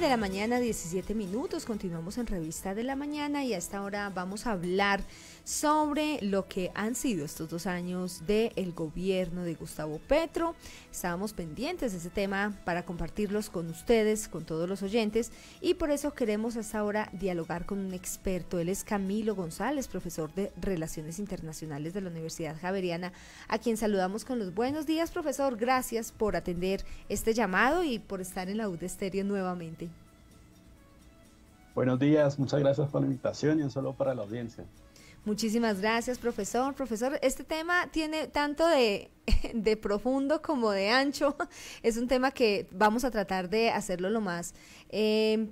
de la mañana, 17 minutos. Continuamos en Revista de la Mañana y a esta hora vamos a hablar sobre lo que han sido estos dos años del el gobierno de Gustavo Petro. Estábamos pendientes de ese tema para compartirlos con ustedes, con todos los oyentes, y por eso queremos hasta ahora dialogar con un experto. Él es Camilo González, profesor de Relaciones Internacionales de la Universidad Javeriana, a quien saludamos con los buenos días, profesor. Gracias por atender este llamado y por estar en la UD Estéreo nuevamente. Buenos días, muchas gracias por la invitación y un saludo para la audiencia. Muchísimas gracias, profesor. Profesor, este tema tiene tanto de, profundo como de ancho. Es un tema que vamos a tratar de hacerlo lo más... Eh,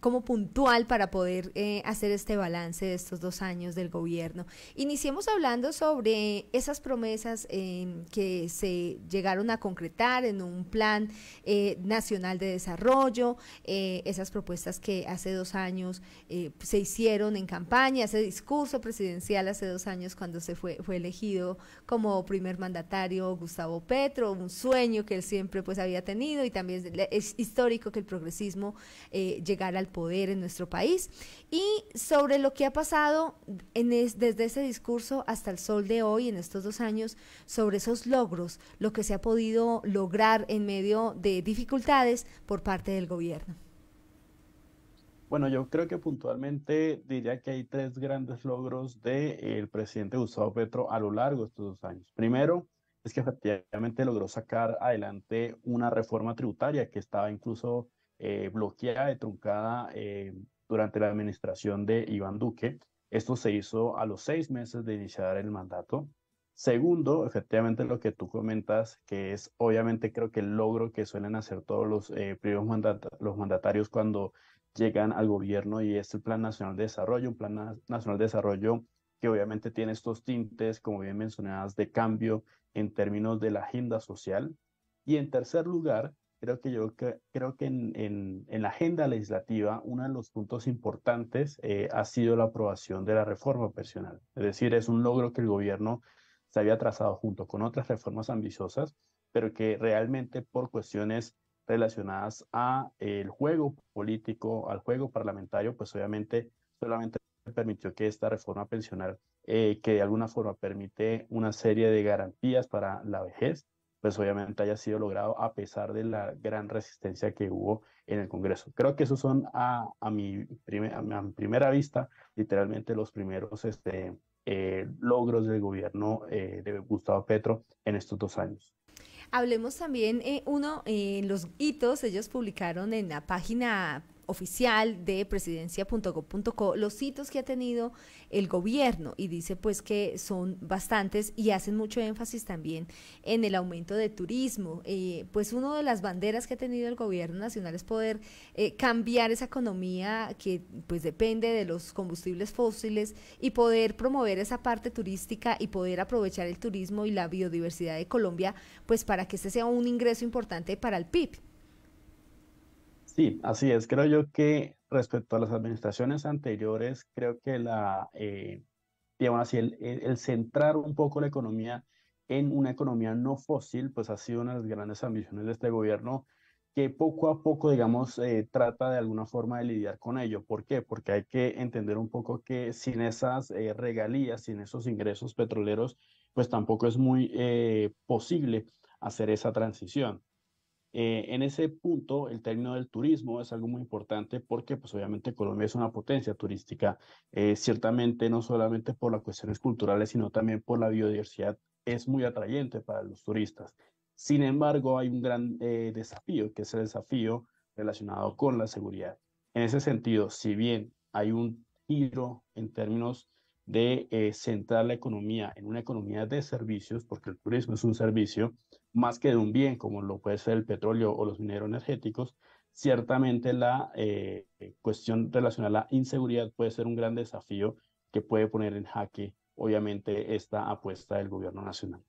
como puntual para poder eh, hacer este balance de estos dos años del gobierno. Iniciemos hablando sobre esas promesas em, que se llegaron a concretar en un plan eh, nacional de desarrollo, eh, esas propuestas que hace dos años se hicieron en campaña, ese discurso presidencial hace dos años cuando se fue, fue elegido como primer mandatario Gustavo Petro, un sueño que él siempre pues había tenido y también es histórico que el progresismo llegara al poder en nuestro país y sobre lo que ha pasado desde ese discurso hasta el sol de hoy, en estos dos años, sobre esos logros, lo que se ha podido lograr en medio de dificultades por parte del gobierno. Bueno, yo creo que puntualmente diría que hay tres grandes logros del eh, el presidente Gustavo Petro a lo largo de estos dos años. Primero, es que efectivamente logró sacar adelante una reforma tributaria que estaba incluso eh, bloqueada y truncada eh, durante la administración de Iván Duque. Esto se hizo a los seis meses de iniciar el mandato. Segundo, efectivamente lo que tú comentas, que es obviamente creo que el logro que suelen hacer todos los eh, primeros los mandatarios cuando llegan al gobierno y es el Plan Nacional de Desarrollo, un Plan Nacional de Desarrollo que obviamente tiene estos tintes, como bien mencionadas, de cambio en términos de la agenda social. Y en tercer lugar, creo que yo creo que en, la agenda legislativa uno de los puntos importantes eh, ha sido la aprobación de la reforma pensional. Es decir, es un logro que el gobierno se había trazado junto con otras reformas ambiciosas, pero que realmente por cuestiones relacionadas a eh, el juego político, al juego parlamentario, pues obviamente solamente permitió que esta reforma pensional, eh, que de alguna forma permite una serie de garantías para la vejez, pues obviamente haya sido logrado a pesar de la gran resistencia que hubo en el Congreso. Creo que esos son a, mi, a primera vista literalmente los primeros este, eh, logros del gobierno eh, de Gustavo Petro en estos dos años. Hablemos también, eh, uno, los hitos, ellos publicaron en la página oficial de presidencia.gov.co los hitos que ha tenido el gobierno y dice pues que son bastantes y hacen mucho énfasis también en el aumento de turismo. Eh, pues una de las banderas que ha tenido el gobierno nacional es poder eh, cambiar esa economía que pues depende de los combustibles fósiles y poder promover esa parte turística y poder aprovechar el turismo y la biodiversidad de Colombia pues para que este sea un ingreso importante para el PIB. Sí, así es. Creo yo que respecto a las administraciones anteriores, creo que la, eh, digamos así, el, centrar un poco la economía en una economía no fósil, pues ha sido una de las grandes ambiciones de este gobierno que poco a poco, digamos, eh, trata de alguna forma de lidiar con ello. ¿Por qué? Porque hay que entender un poco que sin esas eh, regalías, sin esos ingresos petroleros, pues tampoco es muy posible hacer esa transición. Eh, en ese punto, el término del turismo es algo muy importante porque, pues obviamente, Colombia es una potencia turística, eh, ciertamente no solamente por las cuestiones culturales, sino también por la biodiversidad, es muy atrayente para los turistas. Sin embargo, hay un gran eh, desafío, que es el desafío relacionado con la seguridad. En ese sentido, si bien hay un giro en términos de centrar la economía en una economía de servicios, porque el turismo es un servicio, más que de un bien, como lo puede ser el petróleo o los mineros energéticos, ciertamente la eh, cuestión relacionada a la inseguridad puede ser un gran desafío que puede poner en jaque, obviamente, esta apuesta del gobierno nacional.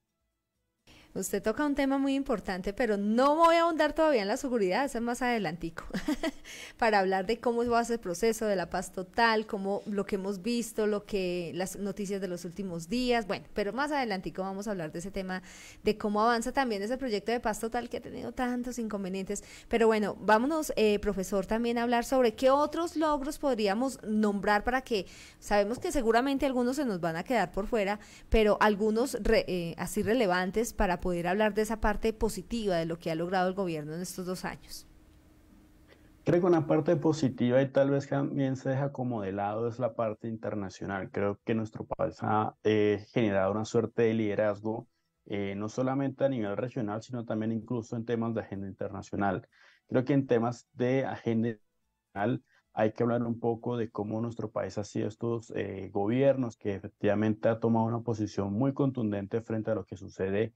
Usted toca un tema muy importante, pero no voy a ahondar todavía en la seguridad, eso es más adelantico, para hablar de cómo va el proceso de la paz total, cómo lo que hemos visto, lo que las noticias de los últimos días, bueno, pero más adelantico vamos a hablar de ese tema, de cómo avanza también ese proyecto de paz total que ha tenido tantos inconvenientes. Pero bueno, vámonos, eh, profesor, también a hablar sobre qué otros logros podríamos nombrar para que sabemos que seguramente algunos se nos van a quedar por fuera, pero algunos eh, así relevantes para poder poder hablar de esa parte positiva de lo que ha logrado el gobierno en estos dos años? Creo que una parte positiva y tal vez también se deja como de lado es la parte internacional. Creo que nuestro país ha eh, generado una suerte de liderazgo, eh, no solamente a nivel regional, sino también incluso en temas de agenda internacional. Creo que en temas de agenda internacional hay que hablar un poco de cómo nuestro país ha sido estos eh, gobiernos que efectivamente ha tomado una posición muy contundente frente a lo que sucede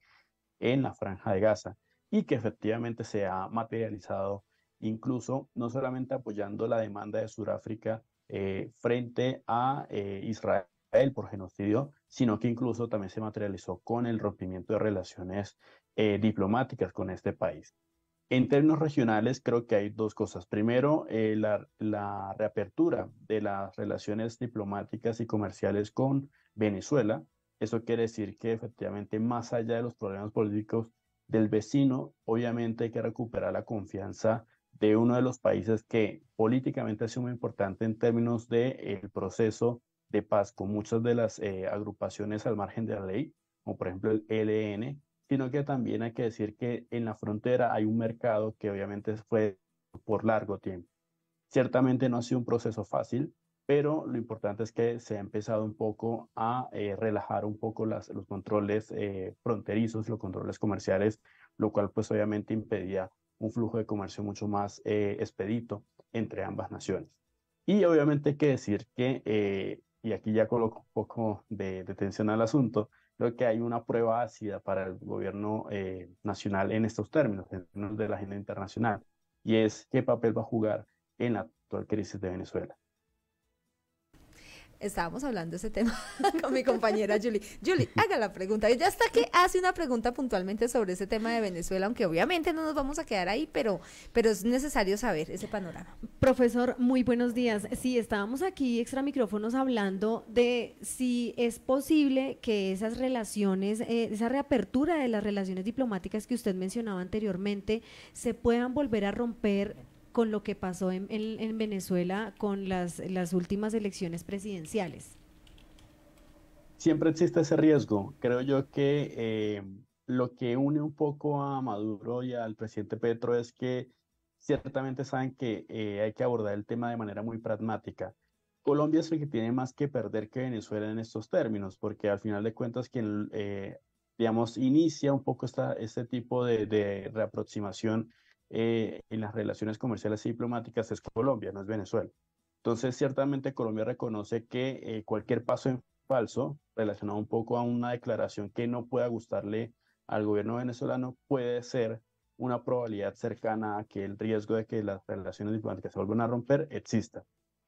en la franja de Gaza y que efectivamente se ha materializado incluso no solamente apoyando la demanda de Sudáfrica eh, frente a eh, Israel por genocidio, sino que incluso también se materializó con el rompimiento de relaciones eh, diplomáticas con este país. En términos regionales, creo que hay dos cosas. Primero, la, reapertura de las relaciones diplomáticas y comerciales con Venezuela, eso quiere decir que efectivamente, más allá de los problemas políticos del vecino, obviamente hay que recuperar la confianza de uno de los países que políticamente ha sido muy importante en términos del el proceso de paz con muchas de las eh, agrupaciones al margen de la ley, como por ejemplo el e LN, sino que también hay que decir que en la frontera hay un mercado que obviamente fue por largo tiempo. Ciertamente no ha sido un proceso fácil, pero lo importante es que se ha empezado un poco a eh, relajar un poco las, los controles eh, fronterizos, los controles comerciales, lo cual pues obviamente impedía un flujo de comercio mucho más eh, expedito entre ambas naciones. Y obviamente hay que decir que, y aquí ya coloco un poco de, de, tensión al asunto, creo que hay una prueba ácida para el gobierno nacional en estos términos, en términos de la agenda internacional, y es qué papel va a jugar en la actual crisis de Venezuela estábamos hablando de ese tema con mi compañera Julie. Julie, haga la pregunta. ya hasta que hace una pregunta puntualmente sobre ese tema de Venezuela, aunque obviamente no nos vamos a quedar ahí, pero, pero es necesario saber ese panorama. Profesor, muy buenos días. Sí, estábamos aquí, extra micrófonos, hablando de si es posible que esas relaciones, eh, esa reapertura de las relaciones diplomáticas que usted mencionaba anteriormente, se puedan volver a romper con lo que pasó en, Venezuela con las, últimas elecciones presidenciales? Siempre existe ese riesgo. Creo yo que eh, lo que une un poco a Maduro y al presidente Petro es que ciertamente saben que eh, hay que abordar el tema de manera muy pragmática. Colombia es el que tiene más que perder que Venezuela en estos términos, porque al final de cuentas quien, eh, digamos, inicia un poco esta, este tipo de reaproximación eh, en las relaciones comerciales y diplomáticas es Colombia, no es Venezuela. Entonces, ciertamente Colombia reconoce que eh, cualquier paso en falso, relacionado un poco a una declaración que no pueda gustarle al gobierno venezolano, puede ser una probabilidad cercana a que el riesgo de que las relaciones diplomáticas se vuelvan a romper exista.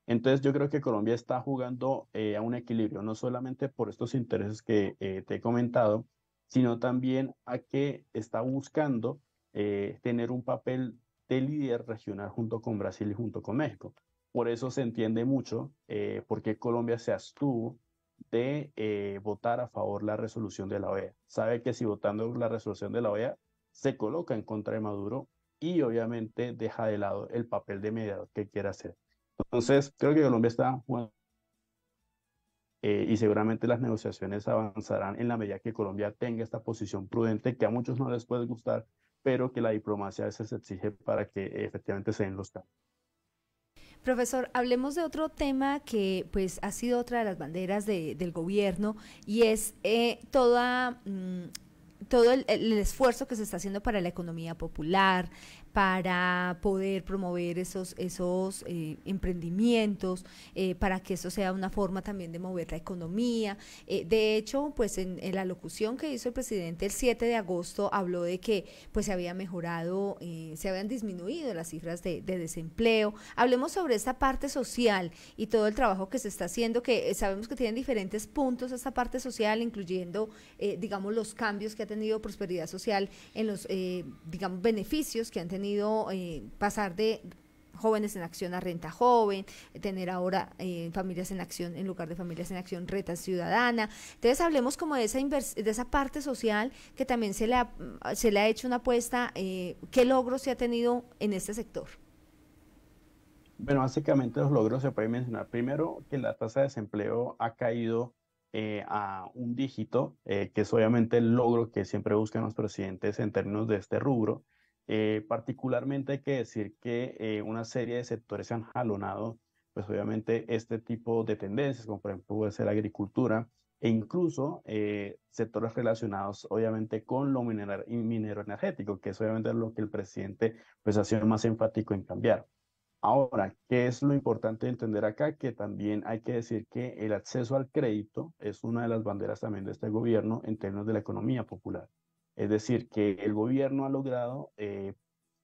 Entonces yo creo que Colombia está jugando eh, a un equilibrio, no solamente por estos intereses que te he comentado, sino también a que está buscando eh, tener un papel de líder regional junto con Brasil y junto con México. Por eso se entiende mucho eh, por qué Colombia se abstuvo de eh, votar a favor la resolución de la OEA. Sabe que si votando la resolución de la OEA se coloca en contra de Maduro y obviamente deja de lado el papel de mediador que quiere hacer. Entonces, creo que Colombia está y seguramente las negociaciones avanzarán en la medida que Colombia tenga esta posición prudente que a muchos no les puede gustar, pero que la diplomacia a veces se exige para que efectivamente se den los cambios. Profesor, hablemos de otro tema que pues ha sido otra de las banderas del gobierno y es eh, toda... Mm, todo el, esfuerzo que se está haciendo para la economía popular, para poder promover esos, esos eh, emprendimientos, eh, para que eso sea una forma también de mover la economía. Eh, de hecho, pues en, la locución que hizo el presidente el 7 de agosto habló de que pues se había mejorado, se habían disminuido las cifras de, de, desempleo. Hablemos sobre esta parte social y todo el trabajo que se está haciendo, que sabemos que tienen diferentes puntos esta parte social, incluyendo, digamos, los cambios que ha tenido Prosperidad Social en los, digamos, beneficios que han tenido eh, pasar de jóvenes en acción a renta joven, tener ahora eh, familias en acción en lugar de familias en acción reta ciudadana. Entonces hablemos como de esa de esa parte social que también se le ha, mm, hecho una apuesta. Eh, ¿Qué logros se ha tenido en este sector? Bueno, básicamente los logros se pueden mencionar. Primero, que la tasa de desempleo ha caído a un dígito, que es obviamente el logro que siempre buscan los presidentes en términos de este rubro. Eh, particularmente hay que decir que eh, una serie de sectores se han jalonado, pues obviamente este tipo de tendencias, como por ejemplo puede ser la agricultura e incluso eh, sectores relacionados obviamente con lo mineral, minero energético, que es obviamente lo que el presidente pues ha sido más enfático en cambiar. Ahora, ¿qué es lo importante de entender acá? Que también hay que decir que el acceso al crédito es una de las banderas también de este gobierno en términos de la economía popular. Es decir, que el gobierno ha logrado eh,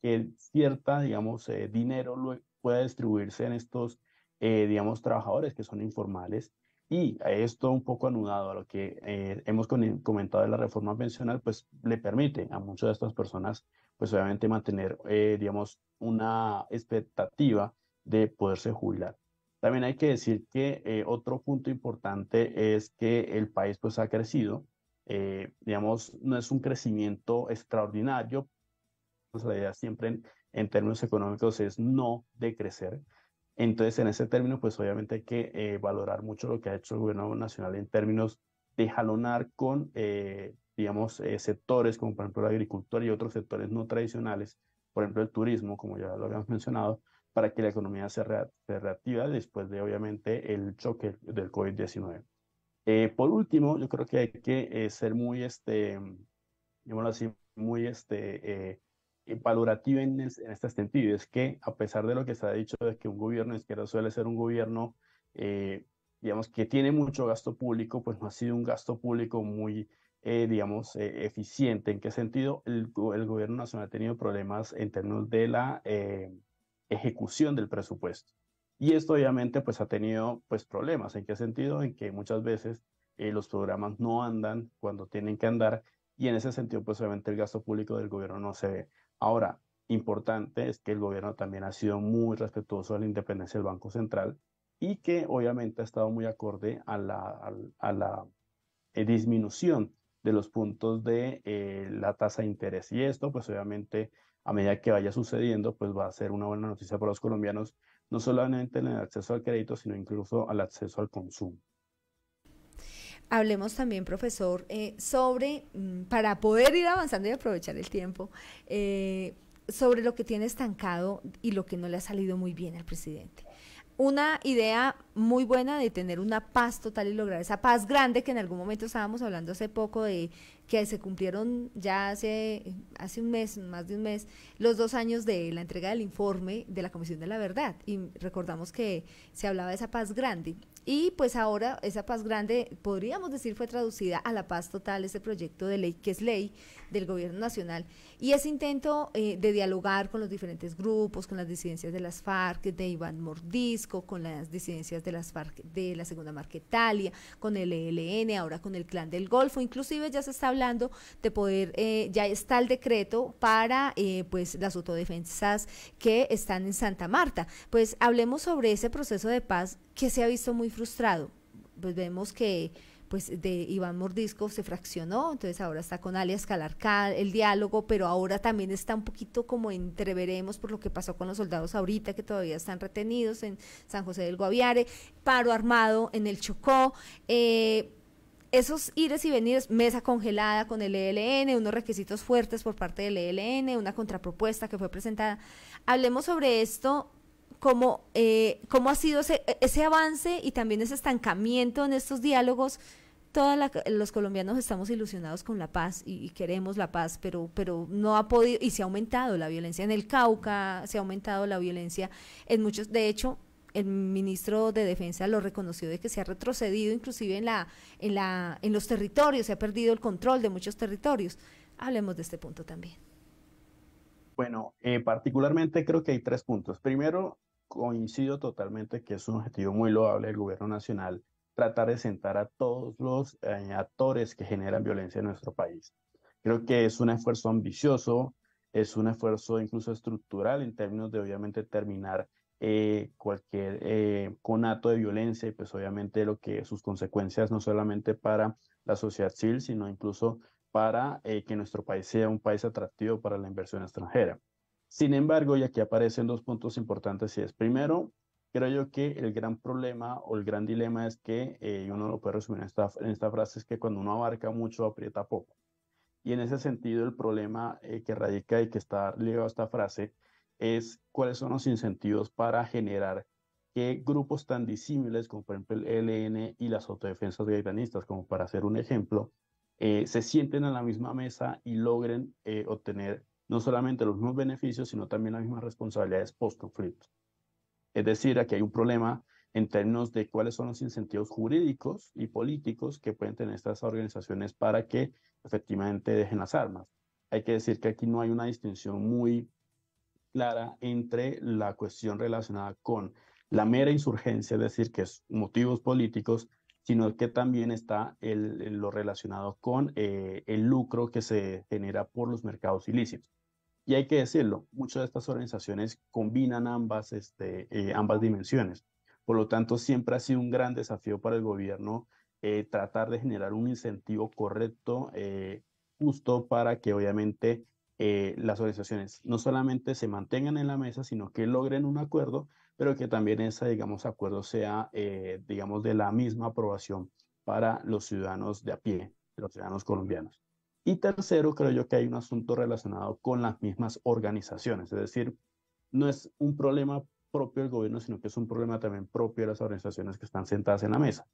que cierta, digamos, eh, dinero pueda distribuirse en estos, eh, digamos, trabajadores que son informales. Y esto un poco anudado a lo que hemos comentado de la reforma pensional, pues le permite a muchas de estas personas, pues obviamente mantener, digamos, una expectativa de poderse jubilar. También hay que decir que otro punto importante es que el país pues ha crecido eh, digamos, no es un crecimiento extraordinario. Pues, la idea siempre en, términos económicos es no decrecer. Entonces, en ese término, pues obviamente hay que eh, valorar mucho lo que ha hecho el gobierno nacional en términos de jalonar con, eh, digamos, sectores como por ejemplo la agricultura y otros sectores no tradicionales, por ejemplo el turismo, como ya lo habíamos mencionado, para que la economía se, reactiva después de obviamente el choque del COVID-19. Eh, por último, yo creo que hay que eh, ser muy, este, mm, así, muy este, eh, en, este sentido. Es que a pesar de lo que se ha dicho de que un gobierno de suele ser un gobierno, digamos, que tiene mucho gasto público, pues no ha sido un gasto público muy, digamos, eficiente. ¿En qué sentido? el, gobierno nacional ha tenido problemas en términos de la ejecución del presupuesto. Y esto obviamente pues ha tenido pues problemas. ¿En qué sentido? En que muchas veces eh, los programas no andan cuando tienen que andar y en ese sentido pues obviamente el gasto público del gobierno no se ve. Ahora, importante es que el gobierno también ha sido muy respetuoso de la independencia del Banco Central y que obviamente ha estado muy acorde a la, eh, disminución de los puntos de eh, la tasa de interés. Y esto, pues obviamente, a medida que vaya sucediendo, pues va a ser una buena noticia para los colombianos no solamente en el acceso al crédito, sino incluso al acceso al consumo. Hablemos también, profesor, eh, sobre, mm, para poder ir avanzando y aprovechar el tiempo, eh, sobre lo que tiene estancado y lo que no le ha salido muy bien al presidente una idea muy buena de tener una paz total y lograr esa paz grande que en algún momento estábamos hablando hace poco de que se cumplieron ya hace, hace un mes, más de un mes, los dos años de la entrega del informe de la Comisión de la Verdad. Y recordamos que se hablaba de esa paz grande. Y pues ahora esa paz grande, podríamos decir, fue traducida a la paz total, ese proyecto de ley que es ley del Gobierno Nacional. Y ese intento eh, de dialogar con los diferentes grupos, con las disidencias de las FARC, de Iván Mordisco, con las disidencias de las FARC de la Segunda Marquetalia, con el ELN, ahora con el Clan del Golfo, inclusive ya se está hablando de poder, eh, ya está el decreto para eh, pues las autodefensas que están en Santa Marta. Pues hablemos sobre ese proceso de paz que se ha visto muy frustrado. Pues vemos que pues de Iván Mordisco se fraccionó, entonces ahora está con alias Calarcal, el diálogo, pero ahora también está un poquito como entreveremos por lo que pasó con los soldados ahorita que todavía están retenidos en San José del Guaviare, paro armado en el Chocó, eh, esos ires y venires, mesa congelada con el ELN, unos requisitos fuertes por parte del ELN, una contrapropuesta que fue presentada. Hablemos sobre esto, cómo, eh, cómo ha sido ese, avance y también ese estancamiento en estos diálogos. Todos los colombianos estamos ilusionados con la paz y, y, queremos la paz, pero, pero no ha podido, y se ha aumentado la violencia en el Cauca, se ha aumentado la violencia en muchos, de hecho, el ministro de Defensa lo reconoció de que se ha retrocedido inclusive en, la, en, la, en los territorios, se ha perdido el control de muchos territorios. Hablemos de este punto también. Bueno, eh, particularmente creo que hay tres puntos. Primero, coincido totalmente que es un objetivo muy loable del gobierno nacional tratar de sentar a todos los eh, actores que generan violencia en nuestro país. Creo que es un esfuerzo ambicioso, es un esfuerzo incluso estructural en términos de obviamente terminar eh, cualquier eh, conato de violencia y pues obviamente lo que sus consecuencias no solamente para la sociedad civil, sino incluso para eh, que nuestro país sea un país atractivo para la inversión extranjera. Sin embargo, y aquí aparecen dos puntos importantes y es primero, creo yo que el gran problema o el gran dilema es que, y uno lo puede resumir en esta, en esta frase, es que cuando uno abarca mucho, aprieta poco. Y en ese sentido, el problema que radica y que está ligado a esta frase es cuáles son los incentivos para generar que grupos tan disímiles como por ejemplo el ELN e y las autodefensas gaitanistas, como para hacer un ejemplo, eh, se sienten en la misma mesa y logren eh, obtener no solamente los mismos beneficios, sino también las mismas responsabilidades post-conflicto. Es decir, aquí hay un problema en términos de cuáles son los incentivos jurídicos y políticos que pueden tener estas organizaciones para que efectivamente dejen las armas. Hay que decir que aquí no hay una distinción muy clara entre la cuestión relacionada con la mera insurgencia, es decir, que es motivos políticos, sino que también está lo relacionado con eh, el lucro que se genera por los mercados ilícitos. Y hay que decirlo, muchas de estas organizaciones combinan ambas, este, eh, ambas dimensiones. Por lo tanto, siempre ha sido un gran desafío para el gobierno eh, tratar de generar un incentivo correcto, justo para que obviamente eh, las organizaciones no solamente se mantengan en la mesa, sino que logren un acuerdo, pero que también ese, digamos, acuerdo sea, eh, digamos, de la misma aprobación para los ciudadanos de a pie, los ciudadanos colombianos. Y tercero, creo yo que hay un asunto relacionado con las mismas organizaciones, es decir, no es un problema propio del gobierno, sino que es un problema también propio de las organizaciones que están sentadas en la mesa.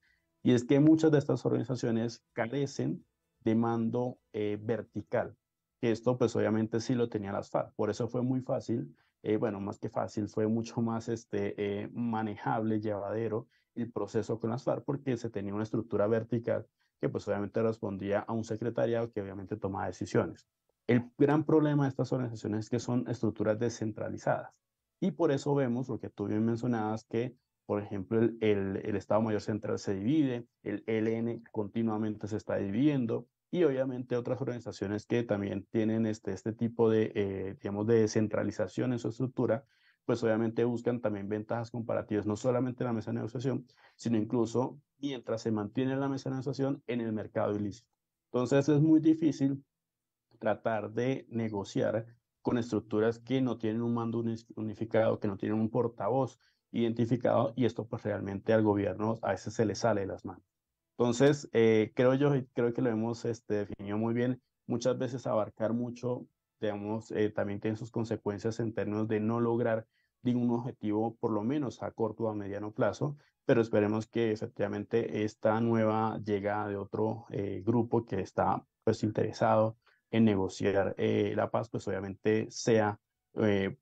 Y es que muchas de estas organizaciones carecen de mando eh, vertical, esto pues obviamente sí lo tenía las FARC, por eso fue muy fácil, eh, bueno, más que fácil, fue mucho más este, eh, manejable, llevadero el proceso con las FARC porque se tenía una estructura vertical que pues obviamente respondía a un secretariado que obviamente tomaba decisiones. El gran problema de estas organizaciones es que son estructuras descentralizadas y por eso vemos lo que tú bien mencionabas que por ejemplo, el, el, Estado Mayor Central se divide, el LN continuamente se está dividiendo, y obviamente otras organizaciones que también tienen este, este tipo de, eh, digamos, de descentralización en su estructura, pues obviamente buscan también ventajas comparativas, no solamente en la mesa de negociación, sino incluso mientras se mantiene la mesa de negociación en el mercado ilícito. Entonces es muy difícil tratar de negociar con estructuras que no tienen un mando unificado, que no tienen un portavoz identificado, y esto pues realmente al gobierno a ese se le sale de las manos. Entonces, eh, creo yo, y creo que lo hemos este, definido muy bien, muchas veces abarcar mucho, digamos, eh, también tiene sus consecuencias en términos de no lograr ningún objetivo, por lo menos a corto o a mediano plazo, pero esperemos que efectivamente esta nueva llegada de otro eh, grupo que está pues interesado en negociar la paz, pues obviamente sea,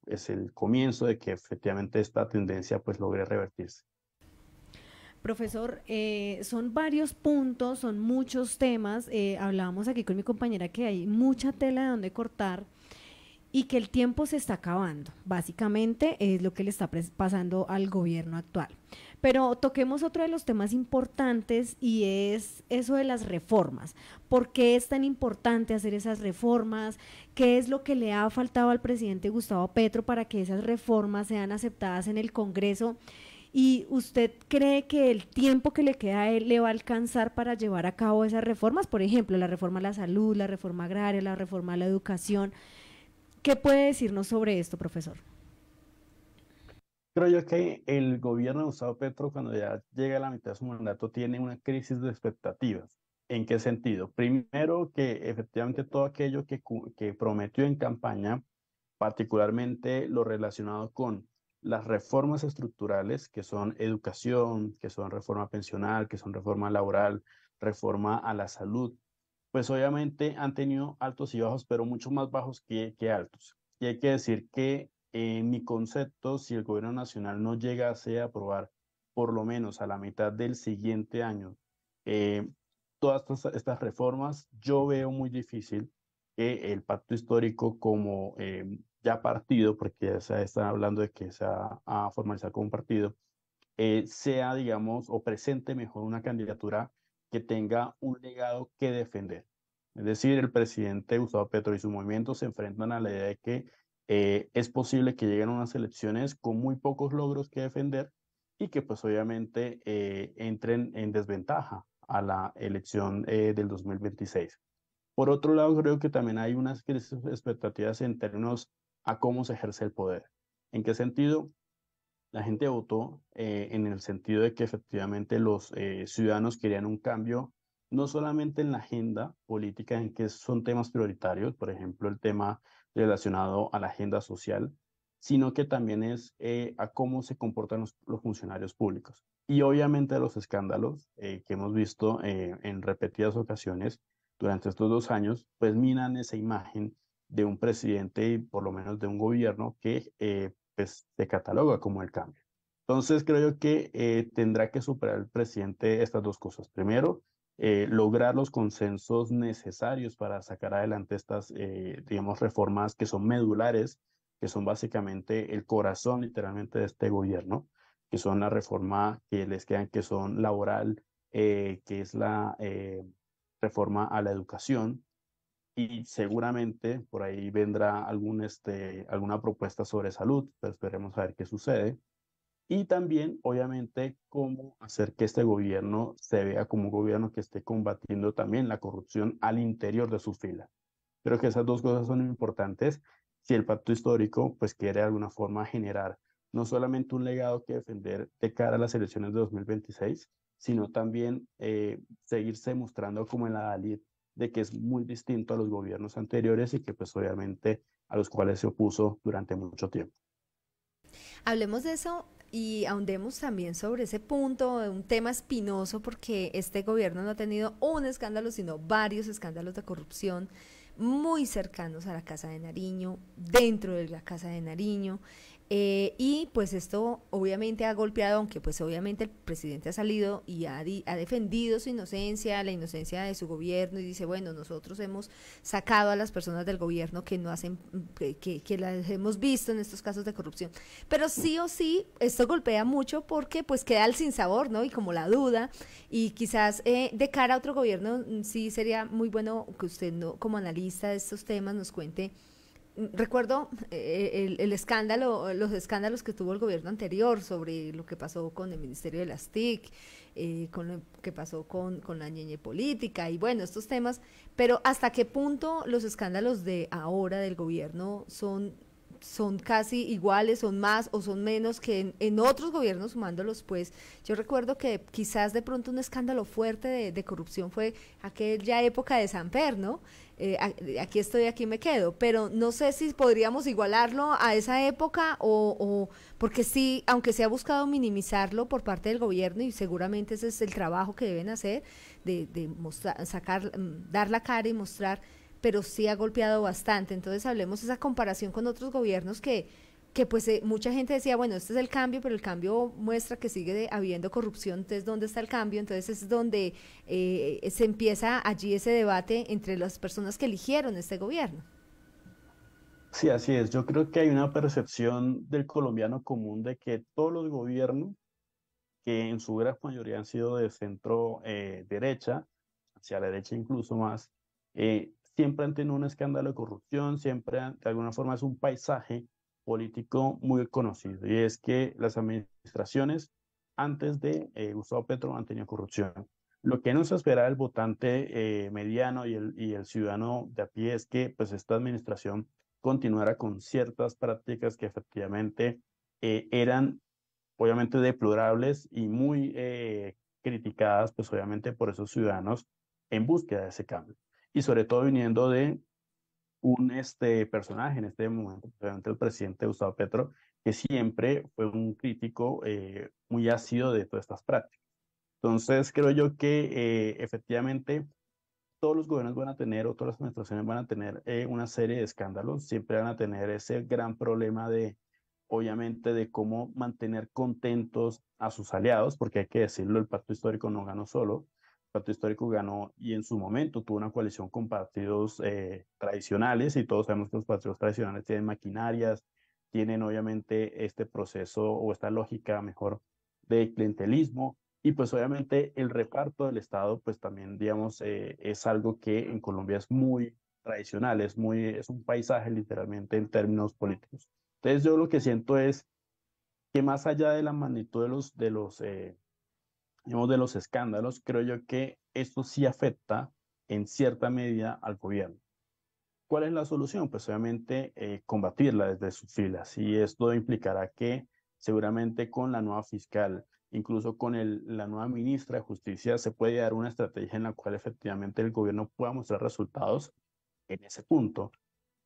es el comienzo de que efectivamente esta tendencia pues logre revertirse. Profesor, eh, son varios puntos, son muchos temas. Eh, hablábamos aquí con mi compañera que hay mucha tela de donde cortar y que el tiempo se está acabando. Básicamente es lo que le está pasando al gobierno actual. Pero toquemos otro de los temas importantes y es eso de las reformas. ¿Por qué es tan importante hacer esas reformas? ¿Qué es lo que le ha faltado al presidente Gustavo Petro para que esas reformas sean aceptadas en el Congreso? ¿Y usted cree que el tiempo que le queda a él le va a alcanzar para llevar a cabo esas reformas? Por ejemplo, la reforma a la salud, la reforma agraria, la reforma a la educación. ¿Qué puede decirnos sobre esto, profesor? Creo yo que el gobierno de Gustavo Petro, cuando ya llega a la mitad de su mandato, tiene una crisis de expectativas. ¿En qué sentido? Primero, que efectivamente todo aquello que, que prometió en campaña, particularmente lo relacionado con las reformas estructurales, que son educación, que son reforma pensional, que son reforma laboral, reforma a la salud, pues obviamente han tenido altos y bajos, pero mucho más bajos que, altos. Y hay que decir que en eh, mi concepto, si el gobierno nacional no llegase a aprobar por lo menos a la mitad del siguiente año eh, todas estas reformas, yo veo muy difícil que el pacto histórico como eh, ya partido, porque ya se está hablando de que se va a formalizar como un partido, eh, sea, digamos, o presente mejor una candidatura que tenga un legado que defender. Es decir, el presidente Gustavo Petro y su movimiento se enfrentan a la idea de que eh, es posible que lleguen a unas elecciones con muy pocos logros que defender y que pues obviamente eh, entren en desventaja a la elección del 2026. Por otro lado, creo que también hay unas expectativas en términos a cómo se ejerce el poder. ¿En qué sentido? La gente votó eh, en el sentido de que efectivamente los eh, ciudadanos querían un cambio, no solamente en la agenda política, en que son temas prioritarios, por ejemplo, el tema relacionado a la agenda social, sino que también es eh, a cómo se comportan los, funcionarios públicos. Y obviamente los escándalos que hemos visto en repetidas ocasiones durante estos dos años, pues minan esa imagen de un presidente y por lo menos de un gobierno que eh, pues, se cataloga como el cambio. Entonces creo que eh, tendrá que superar el presidente estas dos cosas. Primero, eh, lograr los consensos necesarios para sacar adelante estas, digamos, reformas que son medulares, que son básicamente el corazón literalmente de este gobierno, que son la reforma que les quedan, que son laboral, que es la reforma a la educación, y seguramente por ahí vendrá este, alguna propuesta sobre salud, pero esperemos a ver qué sucede. Y también, obviamente, cómo hacer que este gobierno se vea como un gobierno que esté combatiendo también la corrupción al interior de su fila. Creo que esas dos cosas son importantes si el pacto histórico pues quiere de alguna forma generar no solamente un legado que defender de cara a las elecciones de 2026, sino también eh, seguirse mostrando como en la de que es muy distinto a los gobiernos anteriores y que pues obviamente a los cuales se opuso durante mucho tiempo. Hablemos de eso y ahondemos también sobre ese punto, un tema espinoso, porque este gobierno no ha tenido un escándalo, sino varios escándalos de corrupción muy cercanos a la Casa de Nariño, dentro de la Casa de Nariño. Eh, y pues esto obviamente ha golpeado, aunque pues obviamente el presidente ha salido y ha, defendido su inocencia, la inocencia de su gobierno y dice, bueno, nosotros hemos sacado a las personas del gobierno que no hacen, que, las hemos visto en estos casos de corrupción. Pero sí o sí, esto golpea mucho porque pues queda el sinsabor, ¿no? Y como la duda y quizás eh, de cara a otro gobierno mm, sí sería muy bueno que usted no, como analista de estos temas nos cuente recuerdo eh, el, escándalo, los escándalos que tuvo el gobierno anterior sobre lo que pasó con el Ministerio de las TIC, eh, con lo que pasó con, la ñeñe política y bueno, estos temas, pero hasta qué punto los escándalos de ahora del gobierno son son casi iguales, son más o son menos que en, otros gobiernos sumándolos, pues yo recuerdo que quizás de pronto un escándalo fuerte de, corrupción fue aquella época de Samper, ¿no? Eh, aquí estoy, aquí me quedo, pero no sé si podríamos igualarlo a esa época o, o, porque sí, aunque se ha buscado minimizarlo por parte del gobierno y seguramente ese es el trabajo que deben hacer, de, de mostrar, sacar, mm, dar la cara y mostrar, pero sí ha golpeado bastante. Entonces hablemos esa comparación con otros gobiernos que que pues eh, mucha gente decía, bueno, este es el cambio, pero el cambio muestra que sigue habiendo corrupción, entonces ¿dónde está el cambio? Entonces es donde eh, se empieza allí ese debate entre las personas que eligieron este gobierno. Sí, así es. Yo creo que hay una percepción del colombiano común de que todos los gobiernos, que en su gran mayoría han sido de centro eh, derecha, hacia la derecha incluso más, siempre han tenido un escándalo de corrupción, siempre de alguna forma es un paisaje político muy conocido, y es que las administraciones antes de eh, Gustavo Petro han tenido corrupción. Lo que no se espera el votante eh, mediano y el, y el ciudadano de a pie es que pues, esta administración continuara con ciertas prácticas que efectivamente eh, eran obviamente deplorables y muy criticadas, pues obviamente por esos ciudadanos en búsqueda de ese cambio. Y sobre todo viniendo de un este, personaje en este momento, el presidente Gustavo Petro, que siempre fue un crítico eh, muy ácido de todas estas prácticas. Entonces, creo yo que eh, efectivamente todos los gobiernos van a tener o todas las administraciones van a tener eh, una serie de escándalos, siempre van a tener ese gran problema de, obviamente, de cómo mantener contentos a sus aliados, porque hay que decirlo, el pacto histórico no ganó solo, Partido Histórico ganó y en su momento tuvo una coalición con partidos eh, tradicionales y todos sabemos que los partidos tradicionales tienen maquinarias, tienen obviamente este proceso o esta lógica mejor de clientelismo y pues obviamente el reparto del Estado pues también digamos eh, es algo que en Colombia es muy tradicional, es, muy, es un paisaje literalmente en términos políticos. Entonces yo lo que siento es que más allá de la magnitud de los, de los eh, de los escándalos, creo yo que esto sí afecta en cierta medida al gobierno. ¿Cuál es la solución? Pues obviamente eh, combatirla desde sus filas y esto implicará que seguramente con la nueva fiscal, incluso con la nueva ministra de Justicia, se puede dar una estrategia en la cual efectivamente el gobierno pueda mostrar resultados en ese punto.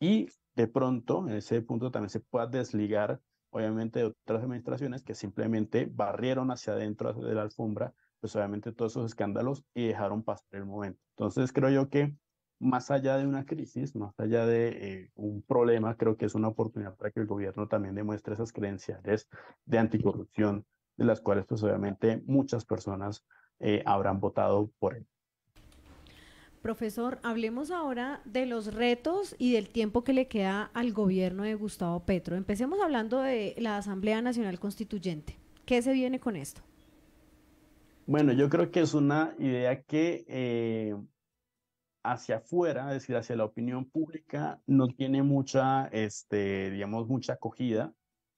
Y de pronto, en ese punto también se pueda desligar obviamente de otras administraciones que simplemente barrieron hacia adentro de la alfombra, pues obviamente todos esos escándalos y dejaron pasar el momento. Entonces creo yo que más allá de una crisis, más allá de eh, un problema, creo que es una oportunidad para que el gobierno también demuestre esas credenciales de anticorrupción, de las cuales pues obviamente muchas personas eh, habrán votado por él. Profesor, hablemos ahora de los retos y del tiempo que le queda al gobierno de Gustavo Petro. Empecemos hablando de la Asamblea Nacional Constituyente. ¿Qué se viene con esto? Bueno, yo creo que es una idea que eh, hacia afuera, es decir, hacia la opinión pública, no tiene mucha, este, digamos, mucha acogida.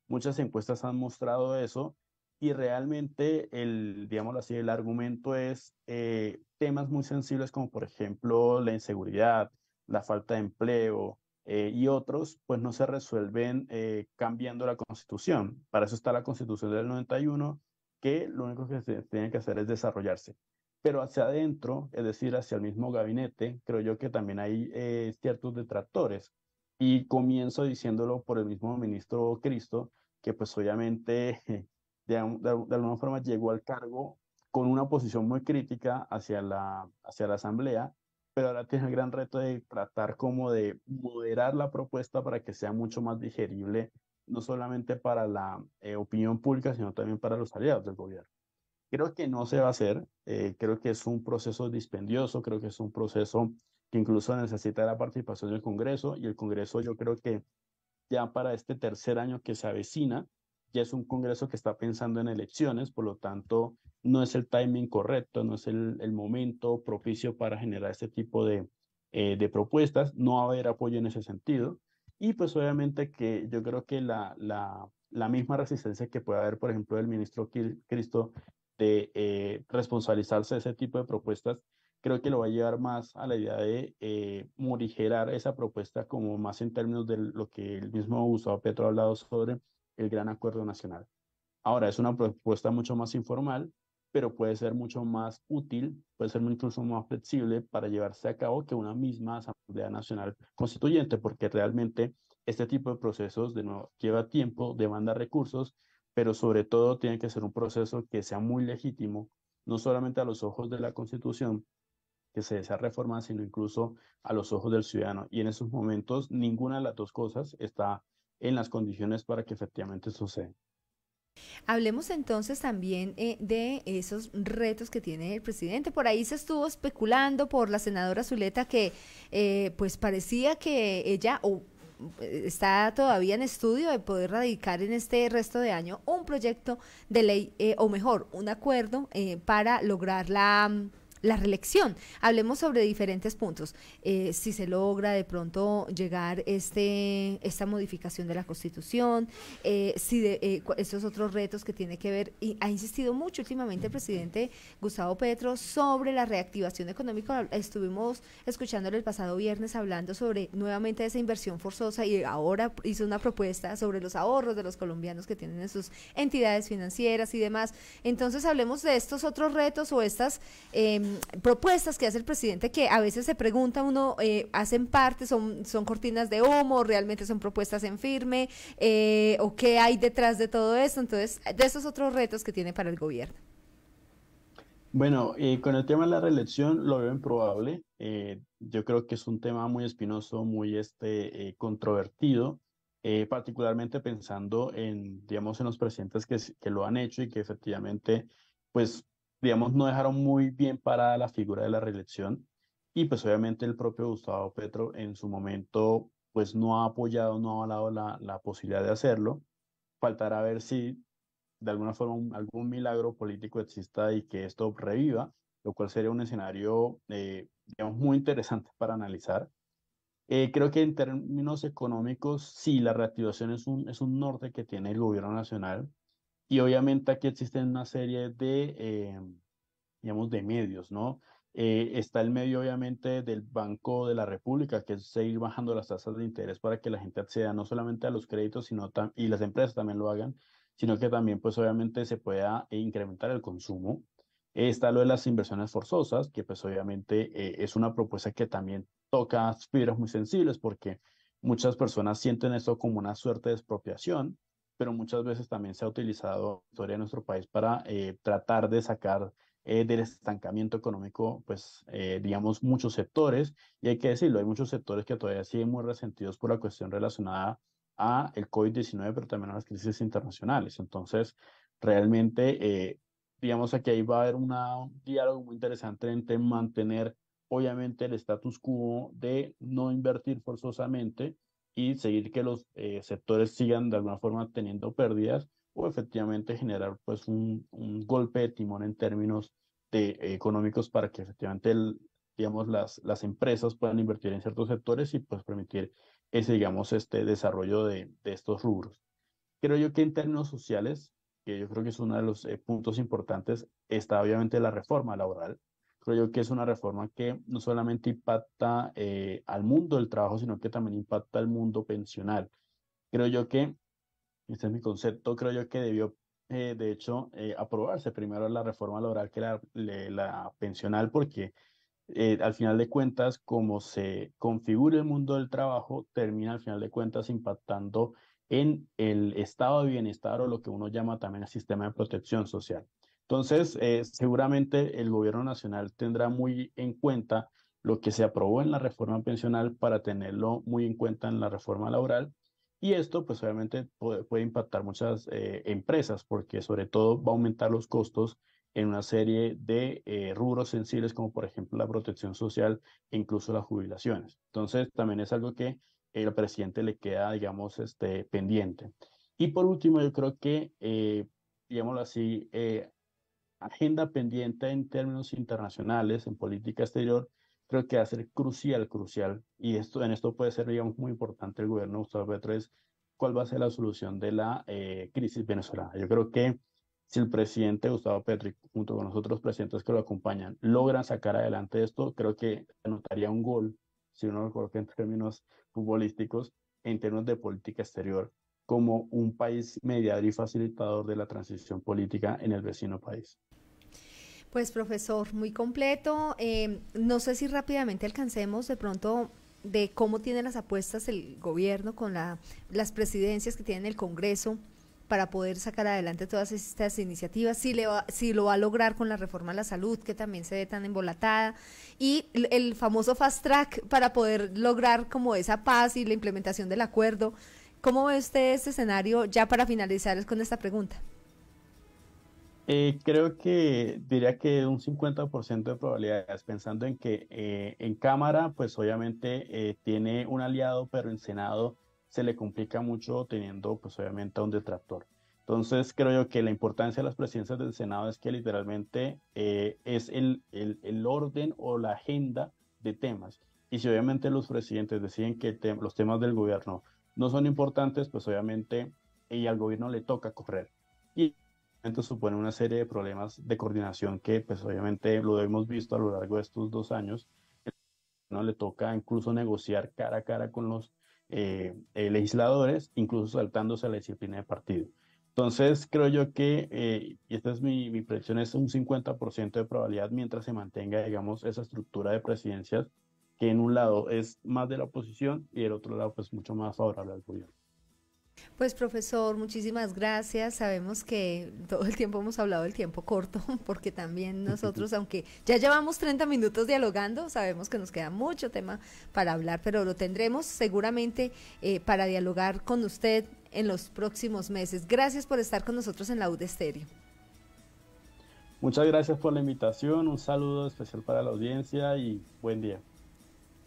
Muchas encuestas han mostrado eso y realmente el, digámoslo así, el argumento es eh, temas muy sensibles como por ejemplo la inseguridad, la falta de empleo eh, y otros, pues no se resuelven eh, cambiando la constitución. Para eso está la constitución del 91, que lo único que se tiene que hacer es desarrollarse. Pero hacia adentro, es decir, hacia el mismo gabinete, creo yo que también hay eh, ciertos detractores. Y comienzo diciéndolo por el mismo ministro Cristo, que pues obviamente de, de alguna forma llegó al cargo con una posición muy crítica hacia la, hacia la Asamblea, pero ahora tiene el gran reto de tratar como de moderar la propuesta para que sea mucho más digerible, no solamente para la eh, opinión pública, sino también para los aliados del gobierno. Creo que no se va a hacer, eh, creo que es un proceso dispendioso, creo que es un proceso que incluso necesita la participación del Congreso y el Congreso yo creo que ya para este tercer año que se avecina, ya es un Congreso que está pensando en elecciones, por lo tanto, no es el timing correcto, no es el, momento propicio para generar este tipo de, eh, de propuestas, no va a haber apoyo en ese sentido. Y pues obviamente que yo creo que la, la, la misma resistencia que puede haber, por ejemplo, del ministro Cristo de eh, responsabilizarse de ese tipo de propuestas, creo que lo va a llevar más a la idea de eh, morigerar esa propuesta como más en términos de lo que el mismo Gustavo Petro ha hablado sobre el Gran Acuerdo Nacional. Ahora, es una propuesta mucho más informal, pero puede ser mucho más útil, puede ser incluso más flexible para llevarse a cabo que una misma Asamblea Nacional Constituyente, porque realmente este tipo de procesos de nuevo, lleva tiempo, demanda recursos, pero sobre todo tiene que ser un proceso que sea muy legítimo, no solamente a los ojos de la Constitución, que se desea reformar, sino incluso a los ojos del ciudadano. Y en esos momentos ninguna de las dos cosas está en las condiciones para que efectivamente suceda. Hablemos entonces también eh, de esos retos que tiene el presidente. Por ahí se estuvo especulando por la senadora Zuleta que eh, pues parecía que ella o eh, está todavía en estudio de poder radicar en este resto de año un proyecto de ley o mejor un acuerdo para lograr la la reelección. Hablemos sobre diferentes puntos. Eh, si se logra de pronto llegar este esta modificación de la Constitución, eh, si eh, estos otros retos que tiene que ver, y ha insistido mucho últimamente el presidente Gustavo Petro sobre la reactivación económica. Estuvimos escuchando el pasado viernes hablando sobre nuevamente esa inversión forzosa y ahora hizo una propuesta sobre los ahorros de los colombianos que tienen en sus entidades financieras y demás. Entonces hablemos de estos otros retos o estas... Em, Mm, propuestas que hace el presidente que a veces se pregunta uno, eh, ¿hacen parte, son, son cortinas de humo, realmente son propuestas en firme eh, o qué hay detrás de todo esto? Entonces, de esos otros retos que tiene para el gobierno. Bueno, eh, con el tema de la reelección lo veo improbable. yo creo que es un tema muy espinoso, muy este, controvertido, particularmente pensando en, digamos, en los presidentes que, lo han hecho y que efectivamente, pues, digamos, no dejaron muy bien parada la figura de la reelección. Y pues obviamente el propio Gustavo Petro en su momento pues no ha apoyado, no ha avalado la, posibilidad de hacerlo. Faltará ver si de alguna forma algún milagro político exista y que esto reviva, lo cual sería un escenario, eh, digamos, muy interesante para analizar. Eh, creo que en términos económicos, sí, la reactivación es un, es un norte que tiene el gobierno nacional. Y obviamente aquí existen una serie de, em, digamos, de medios, ¿no? Eh, está el medio, obviamente, del Banco de la República, que es seguir bajando las tasas de interés para que la gente acceda no solamente a los créditos, sino y las empresas también lo hagan, sino que también, pues, obviamente, se pueda eh, incrementar el consumo. está lo de las inversiones forzosas, que, pues, obviamente, eh, es una propuesta que también toca fibras muy sensibles, porque muchas personas sienten esto como una suerte de expropiación pero muchas veces también se ha utilizado la historia de nuestro país para eh, tratar de sacar eh, del estancamiento económico, pues eh, digamos, muchos sectores, y hay que decirlo, hay muchos sectores que todavía siguen muy resentidos por la cuestión relacionada a el COVID-19, pero también a las crisis internacionales. Entonces, realmente, eh, digamos, aquí ahí va a haber un diálogo muy interesante entre mantener, obviamente, el status quo de no invertir forzosamente, y seguir que los eh, sectores sigan de alguna forma teniendo pérdidas o efectivamente generar pues un, golpe de timón en términos de, eh, económicos para que efectivamente digamos las, las empresas puedan invertir en ciertos sectores y pues permitir ese digamos este desarrollo de, estos rubros. Creo yo que en términos sociales, que yo creo que es uno de los eh, puntos importantes, está obviamente la reforma laboral creo yo que es una reforma que no solamente impacta eh, al mundo del trabajo, sino que también impacta al mundo pensional. Creo yo que, este es mi concepto, creo yo que debió, eh, de hecho, eh, aprobarse primero la reforma laboral que la, la pensional, porque al final de cuentas, como se configura el mundo del trabajo, termina al final de cuentas impactando en el estado de bienestar o lo que uno llama también el sistema de protección social. Entonces, eh, seguramente el gobierno nacional tendrá muy en cuenta lo que se aprobó en la reforma pensional para tenerlo muy en cuenta en la reforma laboral. Y esto, pues obviamente puede, impactar muchas eh, empresas, porque sobre todo va a aumentar los costos en una serie de eh, rubros sensibles, como por ejemplo la protección social e incluso las jubilaciones. Entonces, también es algo que el presidente le queda, digamos, este, pendiente. Y por último, yo creo que, eh, digámoslo así, agenda pendiente en términos internacionales, en política exterior, creo que va a ser crucial, crucial. Y esto, en esto puede ser, digamos, muy importante el gobierno de Gustavo Petro cuál va a ser la solución de la eh, crisis venezolana. Yo creo que si el presidente Gustavo Petro, junto con los otros presidentes que lo acompañan, logran sacar adelante esto, creo que anotaría un gol, si uno lo coloca en términos futbolísticos, en términos de política exterior como un país mediador y facilitador de la transición política en el vecino país. Pues profesor, muy completo. Em, no sé si rápidamente alcancemos de pronto de cómo tiene las apuestas el gobierno con la, las presidencias que tiene el Congreso para poder sacar adelante todas estas iniciativas, si, le si lo va a lograr con la reforma a la salud, que también se ve tan embolatada, y el famoso fast track para poder lograr como esa paz y la implementación del acuerdo. ¿Cómo ve usted este escenario ya para finalizar con esta pregunta? Eh, creo que diría que un 50% de probabilidades, pensando en que eh, en Cámara, pues obviamente eh, tiene un aliado, pero en Senado se le complica mucho teniendo, pues obviamente, a un detractor. Entonces, creo yo que la importancia de las presidencias del Senado es que literalmente es el, orden o la agenda de temas. Y si obviamente los presidentes deciden que los temas del gobierno no son importantes, pues obviamente y al gobierno le toca correr. Y entonces supone una serie de problemas de coordinación que pues obviamente lo hemos visto a lo largo de estos dos años. No le toca incluso negociar cara a cara con los eh, eh, legisladores, incluso saltándose a la disciplina de partido. Entonces, creo yo que, eh, y esta es mi, mi predicción, es un 50% de probabilidad mientras se mantenga, digamos, esa estructura de presidencias que en un lado es más de la oposición y el otro lado pues mucho más favorable al gobierno. Pues profesor, muchísimas gracias. Sabemos que todo el tiempo hemos hablado del tiempo corto, porque también nosotros, aunque ya llevamos 30 minutos dialogando, sabemos que nos queda mucho tema para hablar, pero lo tendremos seguramente eh, para dialogar con usted en los próximos meses. Gracias por estar con nosotros en la UD Estéreo. Muchas gracias por la invitación, un saludo especial para la audiencia y buen día.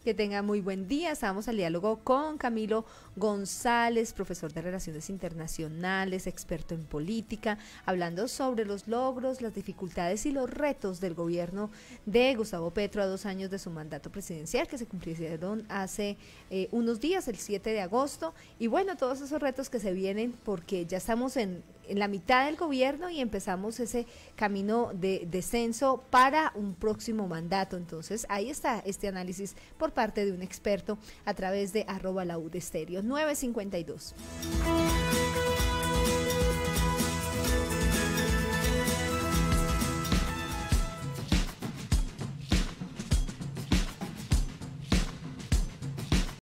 Que tenga muy buen día. Estamos al diálogo con Camilo González, profesor de Relaciones Internacionales, experto en política, hablando sobre los logros, las dificultades y los retos del gobierno de Gustavo Petro a dos años de su mandato presidencial, que se cumplieron hace eh, unos días, el 7 de agosto. Y bueno, todos esos retos que se vienen porque ya estamos en en la mitad del gobierno y empezamos ese camino de descenso para un próximo mandato. Entonces, ahí está este análisis por parte de un experto a través de arroba la estéreo 952.